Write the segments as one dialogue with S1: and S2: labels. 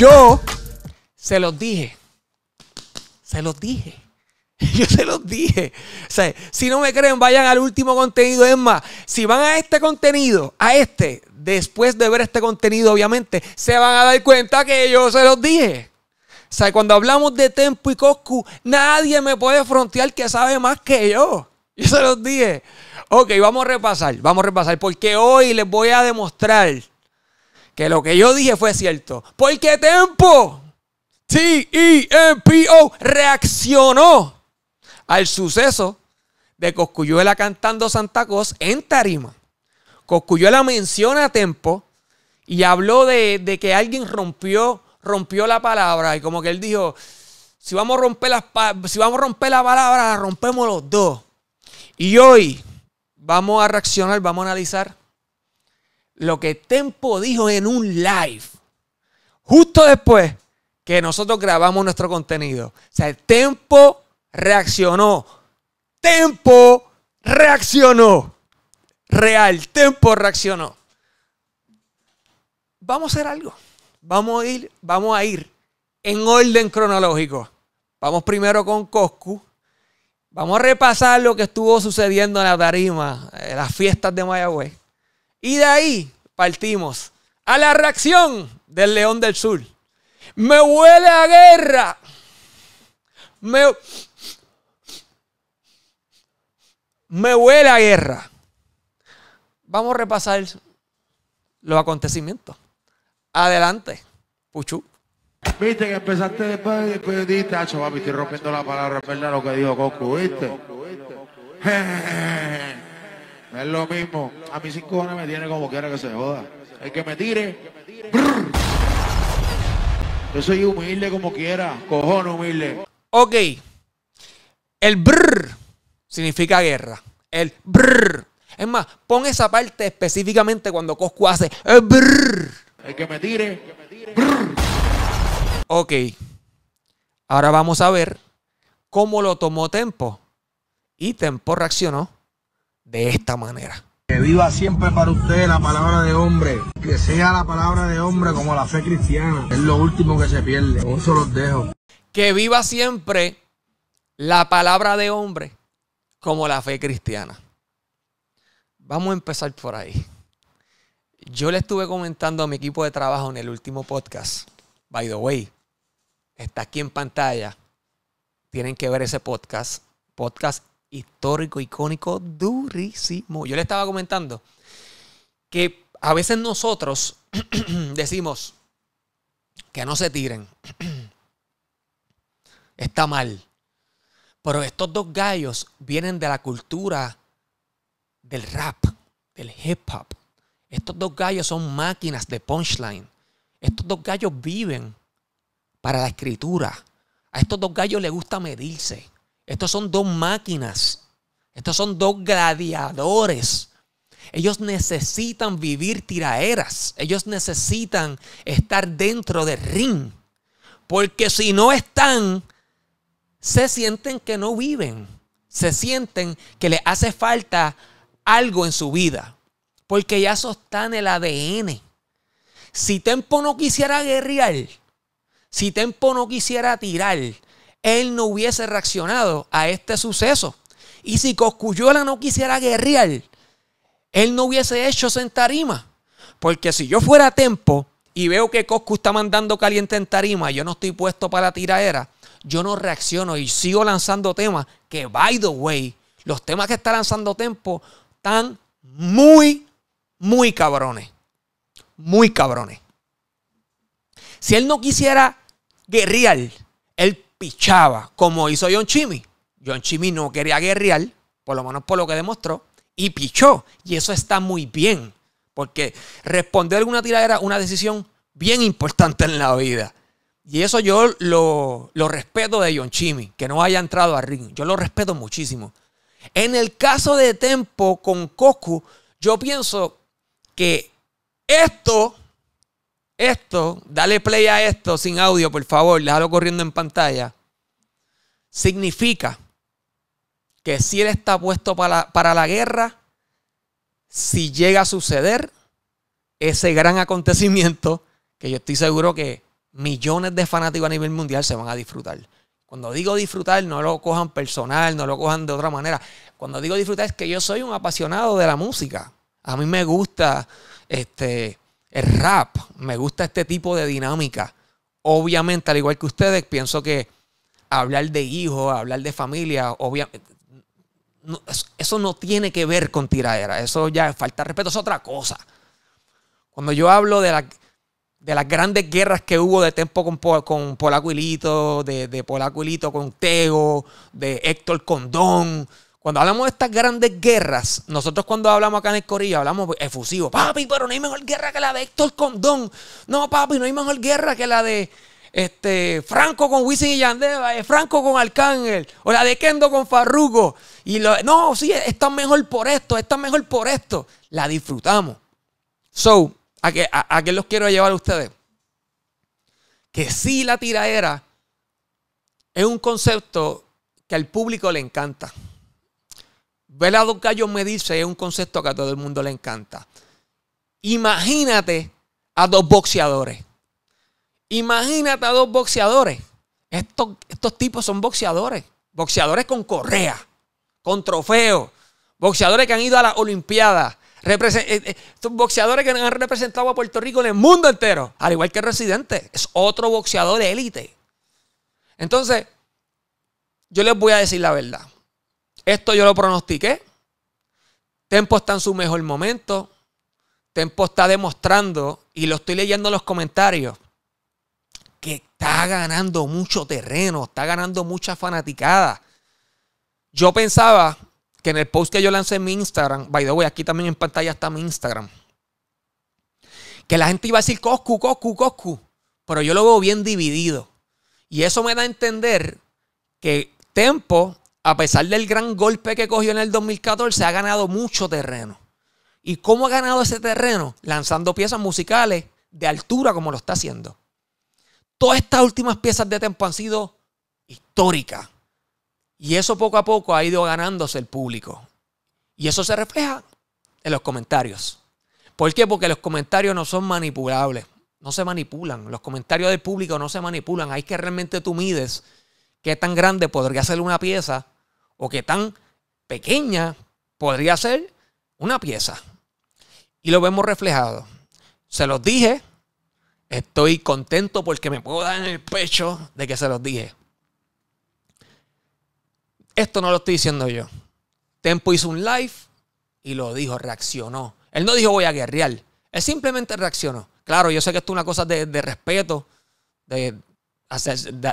S1: Yo se los dije. Se los dije. Yo se los dije. O sea, si no me creen, vayan al último contenido. Es más, si van a este contenido, a este, después de ver este contenido, obviamente, se van a dar cuenta que yo se los dije. O sea, cuando hablamos de Tempo y Coscu, nadie me puede frontear que sabe más que yo. Yo se los dije. Ok, vamos a repasar, vamos a repasar, porque hoy les voy a demostrar que lo que yo dije fue cierto. Porque Tempo, T-E-M-P-O, reaccionó al suceso de Coscuyuela cantando Santa Cos en Tarima. Coscuyuela menciona a Tempo y habló de, que alguien rompió, rompió la palabra. Y como que él dijo, si vamos a romper, las, si vamos romper la palabra, rompemos los dos. Y hoy vamos a reaccionar, vamos a analizar lo que Tempo dijo en un live, justo después que nosotros grabamos nuestro contenido. O sea, Tempo reaccionó. Tempo reaccionó. Real, Tempo reaccionó. Vamos a hacer algo. Vamos a ir, vamos a ir en orden cronológico. Vamos primero con Coscu. Vamos a repasar lo que estuvo sucediendo en la tarima, en eh, las fiestas de Mayagüez. Y de ahí partimos a la reacción del León del Sur. Me huele a guerra. Me, huele a guerra. Vamos a repasar los acontecimientos. Adelante, Puchu. Viste que empezaste después y después de chaval, papi, estoy rompiendo la palabra, es lo que dijo Coco, ¿viste? es lo mismo. A mí cinco horas me tiene como quiera que se joda. El que me tire. Yo soy humilde como quiera. Cojón humilde. Ok. El br significa guerra. El br Es más, pon esa parte específicamente cuando cosco hace el brr. El que me tire. Ok. Ahora vamos a ver cómo lo tomó Tempo. Y Tempo reaccionó de esta manera. Que viva siempre para usted la palabra de hombre. Que sea la palabra de hombre como la fe cristiana. Es lo último que se pierde. Con solo los dejo. Que viva siempre la palabra de hombre como la fe cristiana. Vamos a empezar por ahí. Yo le estuve comentando a mi equipo de trabajo en el último podcast. By the way, está aquí en pantalla. Tienen que ver ese podcast. Podcast histórico, icónico, durísimo. Yo le estaba comentando que a veces nosotros decimos que no se tiren. Está mal. Pero estos dos gallos vienen de la cultura del rap, del hip hop. Estos dos gallos son máquinas de punchline. Estos dos gallos viven para la escritura. A estos dos gallos les gusta medirse. Estos son dos máquinas. Estos son dos gladiadores. Ellos necesitan vivir tiraeras. Ellos necesitan estar dentro del ring. Porque si no están, se sienten que no viven. Se sienten que les hace falta algo en su vida. Porque ya eso está el ADN. Si Tempo no quisiera guerrear, si Tempo no quisiera tirar, él no hubiese reaccionado a este suceso. Y si Coscuyola no quisiera guerrear, él no hubiese hecho sentarima. Porque si yo fuera a tempo y veo que Coscu está mandando caliente en tarima, yo no estoy puesto para la tiraera, yo no reacciono y sigo lanzando temas que, by the way, los temas que está lanzando Tempo están muy, muy cabrones. Muy cabrones. Si él no quisiera guerrear, pichaba, como hizo John Chimmy. John Chimi no quería guerrear, por lo menos por lo que demostró, y pichó. Y eso está muy bien, porque responder alguna tiradera era una decisión bien importante en la vida. Y eso yo lo, respeto de John Chimmy, que no haya entrado a ring. Yo lo respeto muchísimo. En el caso de Tempo con Koku, yo pienso que esto esto, dale play a esto sin audio, por favor, déjalo corriendo en pantalla. Significa que si él está puesto para, para la guerra, si llega a suceder ese gran acontecimiento, que yo estoy seguro que millones de fanáticos a nivel mundial se van a disfrutar. Cuando digo disfrutar, no lo cojan personal, no lo cojan de otra manera. Cuando digo disfrutar es que yo soy un apasionado de la música. A mí me gusta este, el rap. Me gusta este tipo de dinámica. Obviamente, al igual que ustedes, pienso que hablar de hijos, hablar de familia, obviamente, eso, no tiene que ver con tiradera. Eso ya falta de respeto, es otra cosa. Cuando yo hablo de, la, de las grandes guerras que hubo de tiempo con, con de, de con Tego, de Héctor Condón, cuando hablamos de estas grandes guerras, nosotros cuando hablamos acá en el Corillo hablamos efusivo. Papi, pero no hay mejor guerra que la de Héctor Condón. No, papi, no hay mejor guerra que la de este, Franco con Wisin y Yandeva Franco con Arcángel, o la de Kendo con Farruko. Y no, sí, está mejor por esto, está mejor por esto. La disfrutamos. So, ¿a qué, a, los quiero llevar a ustedes? Que sí, la tiraera es un concepto que al público le encanta. Velado Cayo me dice, es un concepto que a todo el mundo le encanta. Imagínate a dos boxeadores. Imagínate a dos boxeadores. Estos, tipos son boxeadores. Boxeadores con correa, con trofeo. Boxeadores que han ido a las Olimpiadas. Eh, eh, estos boxeadores que han representado a Puerto Rico en el mundo entero. Al igual que Residente. Es otro boxeador de élite. Entonces, yo les voy a decir la verdad. Esto yo lo pronostiqué. Tempo está en su mejor momento. Tempo está demostrando, y lo estoy leyendo en los comentarios, que está ganando mucho terreno, está ganando mucha fanaticada. Yo pensaba que en el post que yo lancé en mi Instagram, by the way, aquí también en pantalla está mi Instagram, que la gente iba a decir Coscu, Coscu, Coscu, pero yo lo veo bien dividido. Y eso me da a entender que Tempo a pesar del gran golpe que cogió en el 2014, ha ganado mucho terreno. ¿Y cómo ha ganado ese terreno? Lanzando piezas musicales de altura como lo está haciendo. Todas estas últimas piezas de tempo han sido históricas. Y eso poco a poco ha ido ganándose el público. Y eso se refleja en los comentarios. ¿Por qué? Porque los comentarios no son manipulables. No se manipulan. Los comentarios del público no se manipulan. Hay que realmente tú mides qué tan grande podría ser una pieza o qué tan pequeña podría ser una pieza. Y lo vemos reflejado. Se los dije, estoy contento porque me puedo dar en el pecho de que se los dije. Esto no lo estoy diciendo yo. Tempo hizo un live y lo dijo, reaccionó. Él no dijo voy a guerrear, él simplemente reaccionó. Claro, yo sé que esto es una cosa de, de respeto, de,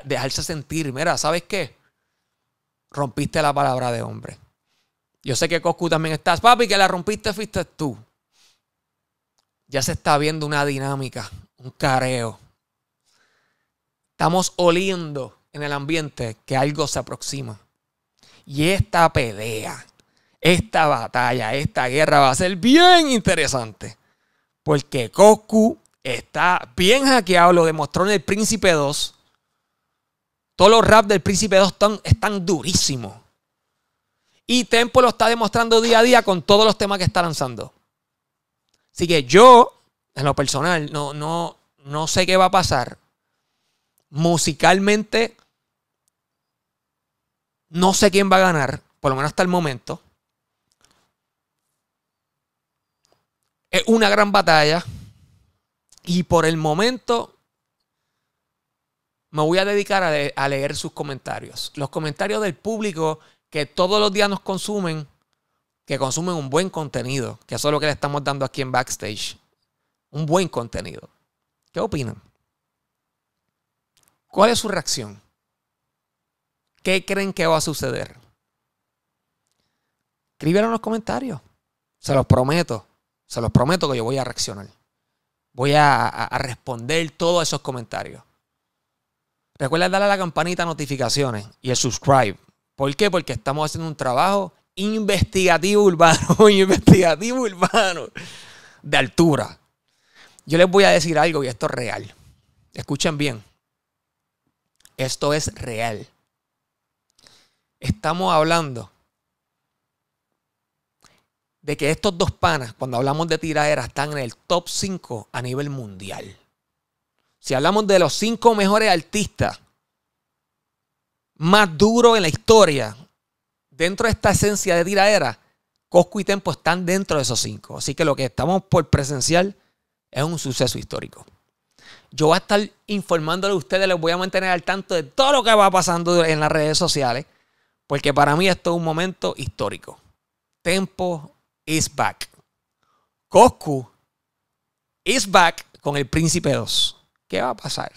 S1: dejarse sentir. Mira, ¿sabes qué? Rompiste la palabra de hombre. Yo sé que Coscu también estás. Papi, que la rompiste fuiste tú. Ya se está viendo una dinámica, un careo. Estamos oliendo en el ambiente que algo se aproxima. Y esta pelea, esta batalla, esta guerra va a ser bien interesante. Porque Coscu está bien hackeado, lo demostró en el Príncipe 2. Todos los rap del Príncipe 2 están, durísimos. Y Tempo lo está demostrando día a día con todos los temas que está lanzando. Así que yo, en lo personal, no, no, no sé qué va a pasar. Musicalmente, no sé quién va a ganar, por lo menos hasta el momento. Es una gran batalla. Y por el momento, me voy a dedicar a, leer sus comentarios. Los comentarios del público que todos los días nos consumen, que consumen un buen contenido, que eso es lo que le estamos dando aquí en backstage. Un buen contenido. ¿Qué opinan? ¿Cuál es su reacción? ¿Qué creen que va a suceder? Escríbelo en los comentarios. Se los prometo. Se los prometo que yo voy a reaccionar. Voy a responder todos esos comentarios. Recuerda darle a la campanita notificaciones y el subscribe. ¿Por qué? Porque estamos haciendo un trabajo investigativo urbano, investigativo urbano de altura. Yo les voy a decir algo y esto es real. Escuchen bien. Esto es real. Estamos hablando de que estos dos panas, cuando hablamos de tiraderas, están en el top 5 a nivel mundial si hablamos de los cinco mejores artistas más duros en la historia, dentro de esta esencia de tiradera, Coscu y Tempo están dentro de esos cinco. Así que lo que estamos por presenciar es un suceso histórico. Yo voy a estar informándoles a ustedes, les voy a mantener al tanto de todo lo que va pasando en las redes sociales, porque para mí esto es un momento histórico. Tempo is back. Coscu is back con el Príncipe 2. ¿Qué va a pasar?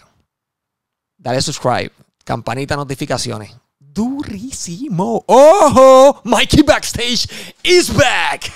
S1: Dale subscribe, campanita notificaciones. Durísimo. ¡Ojo! Mikey Backstage is back.